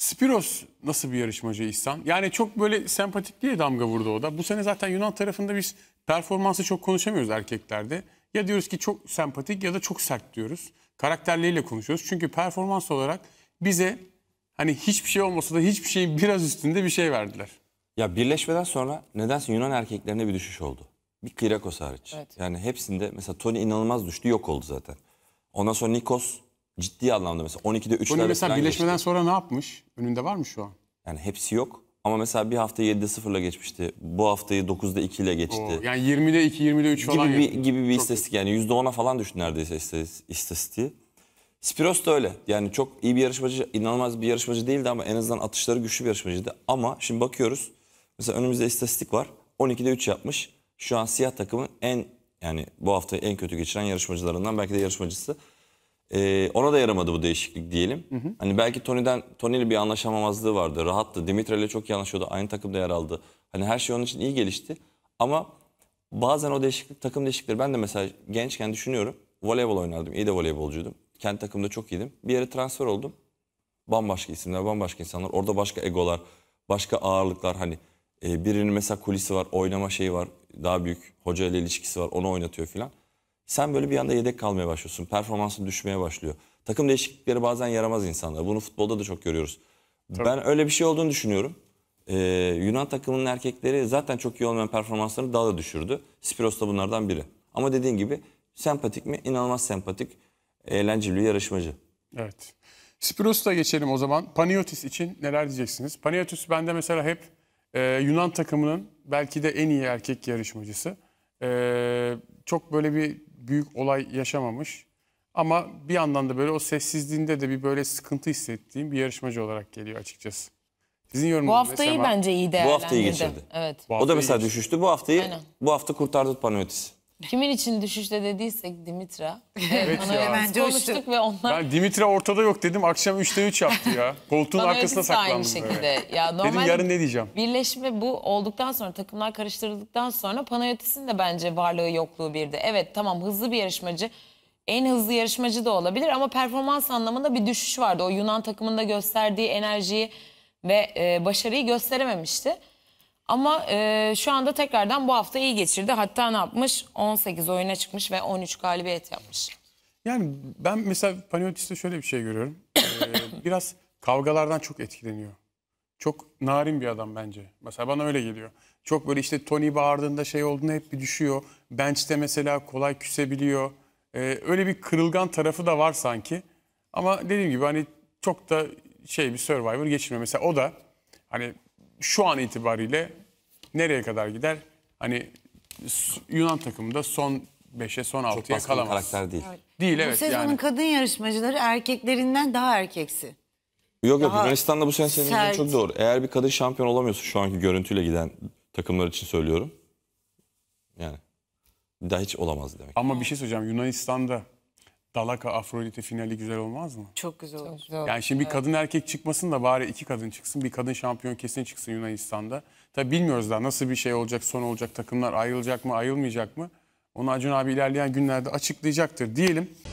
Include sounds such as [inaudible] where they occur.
Spiros nasıl bir yarışmacı İhsan? Yani çok böyle sempatik diye damga vurdu o da. Bu sene zaten Yunan tarafında biz performansı çok konuşamıyoruz erkeklerde. Ya diyoruz ki çok sempatik ya da çok sert diyoruz. Karakterleriyle konuşuyoruz. Çünkü performans olarak bize hani hiçbir şey olmasa da hiçbir şeyin biraz üstünde bir şey verdiler. Ya birleşmeden sonra nedense Yunan erkeklerine bir düşüş oldu. Bir Kirakos hariç. Evet. Yani hepsinde mesela Tony inanılmaz düştü yok oldu zaten. Ondan sonra Nikos Ciddi anlamda mesela 12'de 3'lerde Bunu mesela birleşmeden geçti. sonra ne yapmış? Önünde var mı şu an? Yani hepsi yok. Ama mesela bir hafta 7'de 0'la geçmişti. Bu haftayı 9'da 2 ile geçti. Oo, yani 20'de 2, 20'de 3 falan. Gibi bir, gibi bir istatistik yani %10'a falan düştü neredeyse istatistiği. Spiros da öyle. Yani çok iyi bir yarışmacı, inanılmaz bir yarışmacı değildi ama en azından atışları güçlü bir yarışmacıydı. Ama şimdi bakıyoruz. Mesela önümüzde istatistik var. 12'de 3 yapmış. Şu an siyah takımın en yani bu haftayı en kötü geçiren yarışmacılarından belki de yarışmacısı. Ee, ona da yaramadı bu değişiklik diyelim. Hı hı. Hani belki Tony'den Tony ile bir anlaşamamazlığı vardı. Rahattı. Dimitra ile çok iyi Aynı takımda yer aldı. Hani her şey onun için iyi gelişti. Ama bazen o değişiklik takım değişiklikleri ben de mesela gençken düşünüyorum. Voleybol oynardım. İyi de voleybolcuydum. Kendi takımda çok iyiydim. Bir yere transfer oldum. Bambaşka isimler, bambaşka insanlar. Orada başka egolar, başka ağırlıklar hani e, birinin mesela kulisi var, oynama şeyi var. Daha büyük hoca ile ilişkisi var. Onu oynatıyor filan. Sen böyle bir anda yedek kalmaya başlıyorsun. Performansın düşmeye başlıyor. Takım değişiklikleri bazen yaramaz insanlara. Bunu futbolda da çok görüyoruz. Tabii. Ben öyle bir şey olduğunu düşünüyorum. Ee, Yunan takımının erkekleri zaten çok iyi olmayan performanslarını daha da düşürdü. Spiros da bunlardan biri. Ama dediğin gibi sempatik mi? İnanılmaz sempatik, eğlenceli yarışmacı. Evet. Spiros'ta geçelim o zaman. Paniotis için neler diyeceksiniz? Paniotis bende mesela hep e, Yunan takımının belki de en iyi erkek yarışmacısı. E, çok böyle bir büyük olay yaşamamış. Ama bir yandan da böyle o sessizliğinde de bir böyle sıkıntı hissettiğim bir yarışmacı olarak geliyor açıkçası. Sizin yorumunuz Bu haftayı Sema, bence iyi değerlendirdi. Bu haftayı geçirdi. Evet. Bu o da mesela geçirdi. düşüştü. Bu haftayı Aynen. bu hafta kurtardı Panotis. Kimin için düşüşte dediysek Dimitra. Evet ona ya. Hemen konuştuk coştu. ve onlar... Ben Dimitra ortada yok dedim. Akşam 3'te 3 yaptı ya. [laughs] Koltuğun Bana arkasına saklandım. aynı şekilde. Böyle. Ya normal dedim yarın ne diyeceğim? Birleşme bu olduktan sonra takımlar karıştırıldıktan sonra Panayotis'in de bence varlığı yokluğu birdi. Evet tamam hızlı bir yarışmacı. En hızlı yarışmacı da olabilir ama performans anlamında bir düşüş vardı. O Yunan takımında gösterdiği enerjiyi ve e, başarıyı gösterememişti. Ama e, şu anda tekrardan bu hafta iyi geçirdi. Hatta ne yapmış? 18 oyuna çıkmış ve 13 galibiyet yapmış. Yani ben mesela Paniotis'te şöyle bir şey görüyorum. Ee, [laughs] biraz kavgalardan çok etkileniyor. Çok narin bir adam bence. Mesela bana öyle geliyor. Çok böyle işte Tony bağırdığında şey olduğunda hep bir düşüyor. Bench'te mesela kolay küsebiliyor. Ee, öyle bir kırılgan tarafı da var sanki. Ama dediğim gibi hani çok da şey bir Survivor geçirmiyor. Mesela o da hani şu an itibariyle nereye kadar gider? Hani Yunan takımında son 5'e son 6'ya kalamaz. Çok karakter değil. Evet. Değil bu evet. Bu sezonun yani. kadın yarışmacıları erkeklerinden daha erkeksi. Yok yok Yunanistan'da bu sene senin çok doğru. Eğer bir kadın şampiyon olamıyorsa şu anki görüntüyle giden takımlar için söylüyorum. Yani daha hiç olamaz demek. Ama bir şey söyleyeceğim Yunanistan'da Dalaka Afrodite finali güzel olmaz mı? Çok güzel olur. Çok güzel olur. Yani şimdi bir kadın erkek çıkmasın da bari iki kadın çıksın. Bir kadın şampiyon kesin çıksın Yunanistan'da. Tabi bilmiyoruz daha nasıl bir şey olacak, son olacak, takımlar ayrılacak mı, ayrılmayacak mı? Onu Acun abi ilerleyen günlerde açıklayacaktır diyelim.